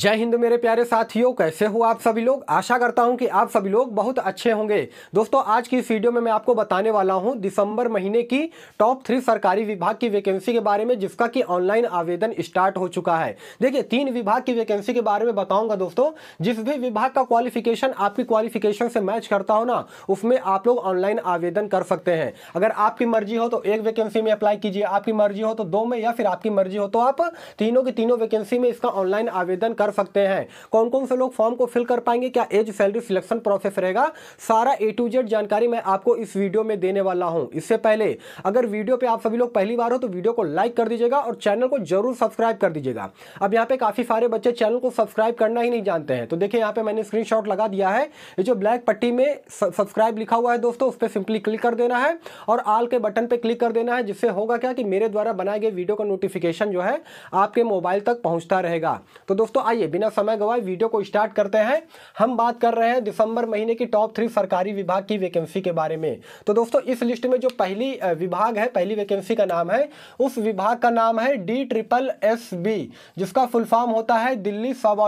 जय हिंद मेरे प्यारे साथियों कैसे हो आप सभी लोग आशा करता हूं कि आप सभी लोग बहुत अच्छे होंगे दोस्तों आज की इस वीडियो में मैं आपको बताने वाला हूं दिसंबर महीने की टॉप थ्री सरकारी विभाग की वैकेंसी के बारे में जिसका कि ऑनलाइन आवेदन स्टार्ट हो चुका है देखिए तीन विभाग की वैकेंसी के बारे में बताऊंगा दोस्तों जिस भी विभाग का क्वालिफिकेशन आपकी क्वालिफिकेशन से मैच करता हो ना उसमें आप लोग ऑनलाइन आवेदन कर सकते हैं अगर आपकी मर्जी हो तो एक वैकेंसी में अप्लाई कीजिए आपकी मर्जी हो तो दो में या फिर आपकी मर्जी हो तो आप तीनों की तीनों वैकेंसी में इसका ऑनलाइन आवेदन कर सकते हैं कौन कौन से लोग फॉर्म को फिल कर पाएंगे क्या एज सैलरी सिलेक्शन प्रोसेस रहेगा सारा ए टू जेड जानकारी मैं आपको इस वीडियो में देने वाला हूं इससे पहले अगर वीडियो पे आप सभी लोग पहली बार हो तो वीडियो को लाइक कर दीजिएगा और चैनल को जरूर सब्सक्राइब कर दीजिएगा अब यहाँ पे काफी सारे बच्चे चैनल को सब्सक्राइब करना ही नहीं जानते हैं तो देखिए यहाँ पे मैंने स्क्रीन लगा दिया है ये जो ब्लैक पट्टी में सब्सक्राइब लिखा हुआ है दोस्तों उस पर सिंपली क्लिक कर देना है और आल के बटन पर क्लिक कर देना है जिससे होगा क्या कि मेरे द्वारा बनाए गए वीडियो का नोटिफिकेशन जो है आपके मोबाइल तक पहुंचता रहेगा तो दोस्तों आइए बिना समय गवाए वीडियो को स्टार्ट करते हैं हम बात कर रहे हैं दिसंबर महीने की टॉप थ्री सरकारी विभाग की वैकेंसी के बारे में तो दोस्तों इस लिस्ट में जो पहली विभाग है पहली वैकेंसी का नाम है उस विभाग का नाम है डी ट्रिपल एस बी जिसका फुल फॉर्म होता है दिल्ली सब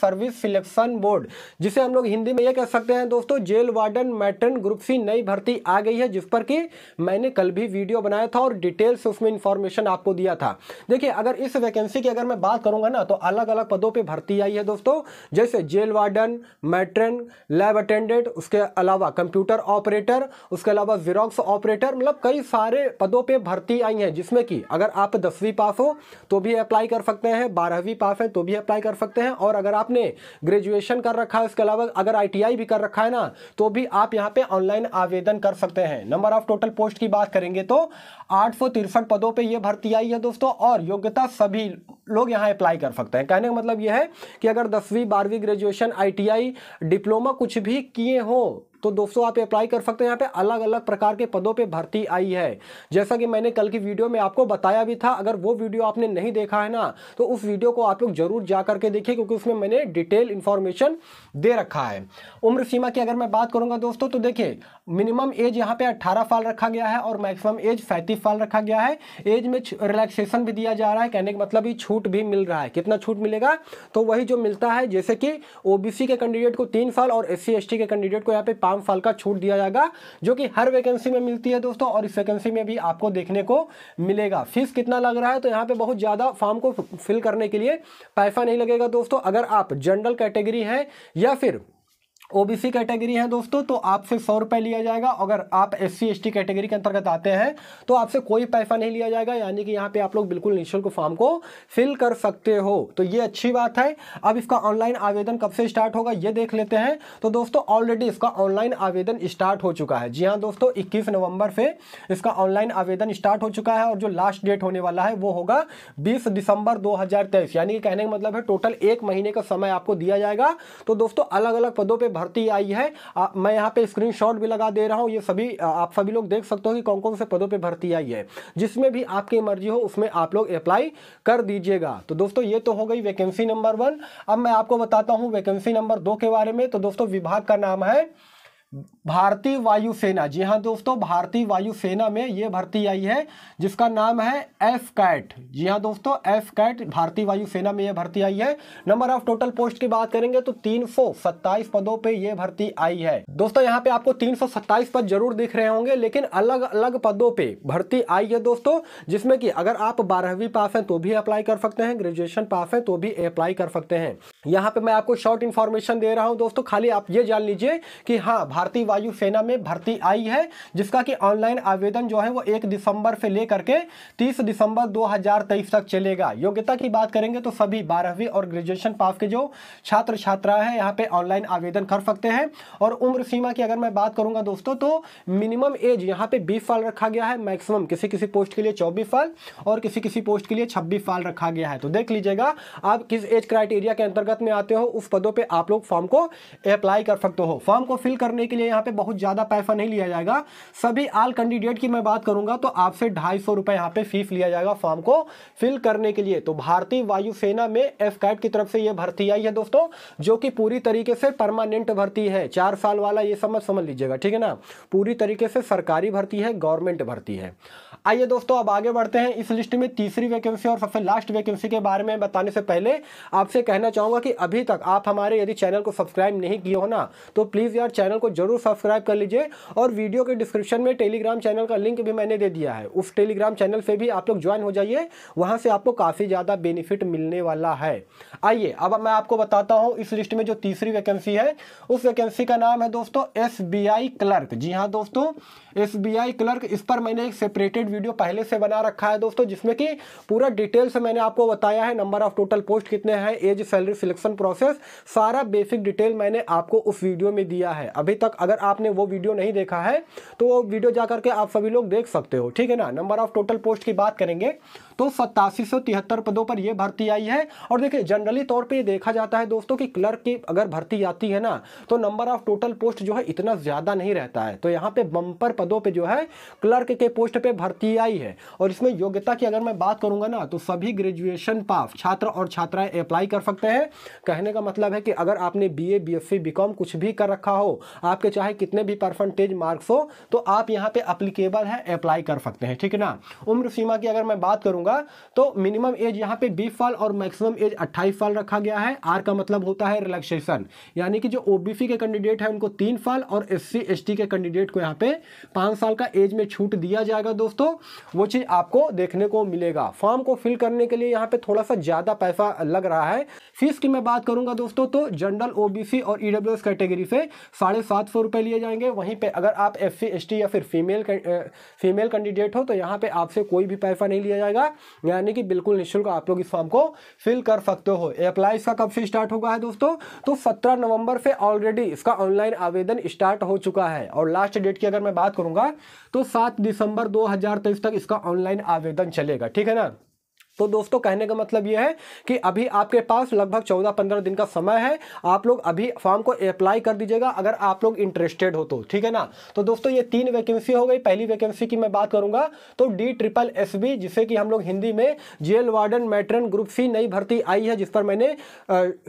सर्विस सिलेक्शन बोर्ड जिसे हम लोग हिंदी में यह कह सकते हैं दोस्तों jail warden matron group C नई भर्ती आ गई है जिस पर कि मैंने कल भी वीडियो बनाया था और डिटेल्स उसमें इंफॉर्मेशन आपको दिया था देखिए अगर इस वैकेंसी की अगर मैं बात करूंगा ना तो अलग अलग पदों पे भर्ती आई है दोस्तों जैसे jail warden matron lab attendant उसके अलावा कंप्यूटर ऑपरेटर उसके अलावा जीरोक्स ऑपरेटर मतलब कई सारे पदों पर भर्ती आई हैं जिसमें कि अगर आप दसवीं पास हो तो भी अप्लाई कर सकते हैं बारहवीं पास है तो भी अप्लाई कर सकते हैं और अगर आपने ग्रेजुएशन कर रखा है उसके अलावा अगर आई भी कर रखा है ना तो भी आप यहाँ पर ऑनलाइन आवेदन कर सकते हैं नंबर ऑफ टोटल पोस्ट की बात करेंगे तो आठ पदों पर यह भर्ती आई है दोस्तों और योग्यता सभी लोग यहाँ अप्लाई कर सकते हैं कहने का मतलब यह है कि अगर दसवीं बारहवीं ग्रेजुएशन आईटीआई डिप्लोमा कुछ भी किए हों तो दोस्तों आप अप्लाई कर सकते हैं यहाँ पे अलग अलग प्रकार के पदों पे भर्ती आई है जैसा कि मैंने कल की वीडियो में आपको बताया भी था अगर वो वीडियो आपने नहीं देखा है ना तो उस वीडियो को आप लोग जरूर जा करके देखिए क्योंकि उसमें मैंने डिटेल इन्फॉर्मेशन दे रखा है उम्र सीमा की अगर मैं बात करूँगा दोस्तों तो देखिए मिनिमम एज यहाँ पे अट्ठारह साल रखा गया है और मैक्सिमम एज सैंतीस साल रखा गया है एज में रिलैक्सेशन भी दिया जा रहा है कहने का मतलब ये छूट भी मिल रहा है कितना छूट मिलेगा तो वही जो मिलता है जैसे कि ओबीसी के कैंडिडेट को तीन साल और एस सी के कैंडिडेट को यहाँ पे आम साल का छूट दिया जाएगा जो कि हर वैकेंसी में मिलती है दोस्तों और इस वैकेंसी में भी आपको देखने को मिलेगा फीस कितना लग रहा है तो यहाँ पे बहुत ज़्यादा फॉर्म को फिल करने के लिए पैसा नहीं लगेगा दोस्तों अगर आप जनरल कैटेगरी है या फिर ओबीसी कैटेगरी है दोस्तों तो आपसे सौ रुपये लिया जाएगा अगर आप एस सी कैटेगरी के अंतर्गत आते हैं तो आपसे कोई पैसा नहीं लिया जाएगा यानी कि यहाँ पे आप लोग बिल्कुल निःशुल्क फॉर्म को फिल कर सकते हो तो ये अच्छी बात है अब इसका ऑनलाइन आवेदन कब से स्टार्ट होगा ये देख लेते हैं तो दोस्तों ऑलरेडी इसका ऑनलाइन आवेदन स्टार्ट हो चुका है जी हाँ दोस्तों इक्कीस नवम्बर से इसका ऑनलाइन आवेदन स्टार्ट हो चुका है और जो लास्ट डेट होने वाला है वो होगा बीस दिसंबर दो यानी कि कहने का मतलब है टोटल एक महीने का समय आपको दिया जाएगा तो दोस्तों अलग अलग पदों पर भर्ती आई है आ, मैं यहाँ पे स्क्रीनशॉट भी लगा दे रहा हूँ ये सभी आप सभी लोग देख सकते हो कि कौन कौन से पदों पे भर्ती आई है जिसमें भी आपकी मर्जी हो उसमें आप लोग अप्लाई कर दीजिएगा तो दोस्तों ये तो हो गई वैकेंसी नंबर वन अब मैं आपको बताता हूँ वैकेंसी नंबर दो के बारे में तो दोस्तों विभाग का नाम है भारतीय वायुसेना जी हाँ दोस्तों भारतीय वायुसेना में ये भर्ती आई है जिसका नाम है एफ कैट जी हाँ दोस्तों एफ कैट भारतीय वायुसेना में ये भर्ती आई है नंबर ऑफ टोटल पोस्ट की बात करेंगे तो तीन पदों पे ये भर्ती आई है दोस्तों यहाँ पे आपको तीन पद जरूर दिख रहे होंगे लेकिन अलग अलग पदों पर भर्ती आई है दोस्तों जिसमें कि अगर आप बारहवीं पास हैं तो भी अप्लाई कर सकते हैं ग्रेजुएशन पास हैं तो भी अप्लाई कर सकते हैं यहाँ पे मैं आपको शॉर्ट इन्फॉर्मेशन दे रहा हूँ दोस्तों खाली आप ये जान लीजिए कि हाँ भारतीय वायुसेना में भर्ती आई है जिसका कि ऑनलाइन आवेदन जो है वो एक दिसंबर से लेकर के तीस दिसंबर 2023 तक चलेगा योग्यता की बात करेंगे तो सभी बारहवीं और ग्रेजुएशन पास के जो छात्र छात्राएं हैं यहाँ पे ऑनलाइन आवेदन कर सकते हैं और उम्र सीमा की अगर मैं बात करूँगा दोस्तों तो मिनिमम एज यहाँ पे बीस साल रखा गया है मैक्सिमम किसी किसी पोस्ट के लिए चौबीस साल और किसी किसी पोस्ट के लिए छब्बीस साल रखा गया है तो देख लीजिएगा आप किस एज क्राइटेरिया के अंतर्गत में आते हो उस पदों पर आप लोग फॉर्म को अप्लाई कर सकते हो फॉर्म को फिल करने के लिए यहाँ पे बहुत ज़्यादा पैसा नहीं लिया जाएगा सभी आल कैंडिडेट की मैं बात करूँगा तो आपसे ढाई सौ रुपये यहाँ पे फीस लिया जाएगा फॉर्म को फिल करने के लिए तो भारतीय वायुसेना में एफ की तरफ से ये भर्ती आई है दोस्तों जो कि पूरी तरीके से परमानेंट भर्ती है चार साल वाला ये समझ समझ लीजिएगा ठीक है ना पूरी तरीके से सरकारी भर्ती है गवर्नमेंट भर्ती है आइए दोस्तों अब आगे बढ़ते हैं इस लिस्ट में तीसरी वैकेंसी और सबसे लास्ट वैकेंसी के बारे में बताने से पहले आपसे कहना चाहूंगा कि अभी तक आप हमारे यदि चैनल को सब्सक्राइब नहीं किए हो ना तो प्लीज़ यार चैनल को जरूर सब्सक्राइब कर लीजिए और वीडियो के डिस्क्रिप्शन में टेलीग्राम चैनल का लिंक भी मैंने दे दिया है उस टेलीग्राम चैनल से भी आप लोग ज्वाइन हो जाइए वहाँ से आपको काफ़ी ज़्यादा बेनिफिट मिलने वाला है आइए अब मैं आपको बताता हूँ इस लिस्ट में जो तीसरी वैकेंसी है उस वैकेंसी का नाम है दोस्तों एस क्लर्क जी हाँ दोस्तों एस क्लर्क इस पर मैंने एक सेपरेटेड वीडियो पहले से बना रखा है दोस्तों जिसमें कि पूरा डिटेल से मैंने आपको बताया है नंबर ऑफ टोटल पोस्ट कितने हैं एज सैलरी सिलेक्शन प्रोसेस सारा बेसिक डिटेल मैंने आपको उस वीडियो में दिया है अभी तक तक अगर आपने वो वीडियो नहीं देखा है तो वो वीडियो जा करके आप सभी लोग देख सकते हो ठीक है ना नंबर ऑफ टोटल पोस्ट की बात करेंगे तो सत्तासी सौ तिहत्तर पदों पर यह भर्ती आई है और देखिए जनरली तौर पे ये देखा जाता है दोस्तों कि क्लर्क की अगर भर्ती आती है ना तो नंबर ऑफ टोटल पोस्ट जो है इतना ज़्यादा नहीं रहता है तो यहाँ पे बम्पर पदों पे जो है क्लर्क के पोस्ट पे भर्ती आई है और इसमें योग्यता की अगर मैं बात करूंगा ना तो सभी ग्रेजुएशन पास छात्र और छात्राएं अप्लाई कर सकते हैं कहने का मतलब है कि अगर आपने बी ए कुछ भी कर रखा हो आप आपके चाहे कितने भी परसेंटेज मार्क्स हो तो आप यहाँ पे अप्लीकेबल है अप्लाई कर सकते हैं ठीक है ना उम्र सीमा की अगर मैं बात करूँगा तो मिनिमम एज यहाँ पे बीस साल और मैक्सिमम एज अट्ठाईस साल रखा गया है आर का मतलब होता है रिलैक्सेशन यानी कि जो ओ के कैंडिडेट है उनको तीन साल और एस सी के कैंडिडेट को यहाँ पे पाँच साल का एज में छूट दिया जाएगा दोस्तों वो चीज़ आपको देखने को मिलेगा फॉर्म को फिल करने के लिए यहाँ पे थोड़ा सा ज़्यादा पैसा लग रहा है फीस की मैं बात करूँगा दोस्तों तो जनरल ओबीसी और ईडब्ल्यूएस e कैटेगरी से साढ़े सात सात सौ रुपये लिए जाएंगे वहीं पे अगर आप एस सी या फिर फीमेल फीमेल कैंडिडेट हो तो यहाँ पे आपसे कोई भी पैसा नहीं लिया जाएगा यानी कि बिल्कुल निःशुल्क आप लोग इस फॉर्म को फिल कर सकते हो अप्लाई इसका कब से स्टार्ट होगा है दोस्तों तो सत्रह नवंबर से ऑलरेडी इसका ऑनलाइन आवेदन स्टार्ट हो चुका है और लास्ट डेट की अगर मैं बात करूँगा तो सात दिसंबर दो तक इसका ऑनलाइन आवेदन चलेगा ठीक है ना तो दोस्तों कहने का मतलब यह है कि अभी आपके पास लगभग चौदह पंद्रह दिन का समय है आप लोग अभी फॉर्म को अप्लाई कर दीजिएगा अगर आप लोग इंटरेस्टेड हो तो ठीक है ना तो दोस्तों ये तीन वैकेंसी हो गई पहली वैकेंसी की मैं बात करूंगा तो डी ट्रिपल एस बी जिसे कि हम लोग हिंदी में jail warden matron group C नई भर्ती आई है जिस पर मैंने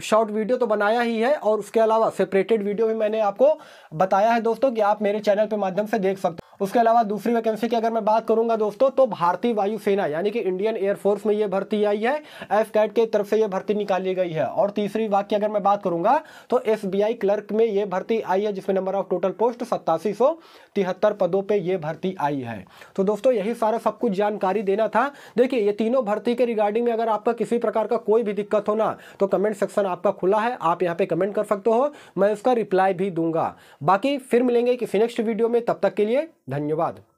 शॉर्ट वीडियो तो बनाया ही है और उसके अलावा सेपरेटेड वीडियो भी मैंने आपको बताया है दोस्तों कि आप मेरे चैनल पर माध्यम से देख सकते उसके अलावा दूसरी वैकेंसी की अगर मैं बात करूंगा दोस्तों तो भारतीय वायुसेना यानी कि इंडियन एयरफोर्स में ये भर्ती आई है एफ कैट की तरफ से ये भर्ती निकाली गई है और तीसरी वाक्य अगर मैं बात करूंगा तो एस क्लर्क में ये भर्ती आई है जिसमें नंबर ऑफ टोटल पोस्ट सत्तासी पदों पर यह भर्ती आई है तो दोस्तों यही सारा सब कुछ जानकारी देना था देखिए ये तीनों भर्ती के रिगार्डिंग में अगर आपका किसी प्रकार का कोई भी दिक्कत हो ना तो कमेंट सेक्शन आपका खुला है आप यहाँ पे कमेंट कर सकते हो मैं उसका रिप्लाई भी दूंगा बाकी फिर मिलेंगे किसी नेक्स्ट वीडियो में तब तक के लिए धन्यवाद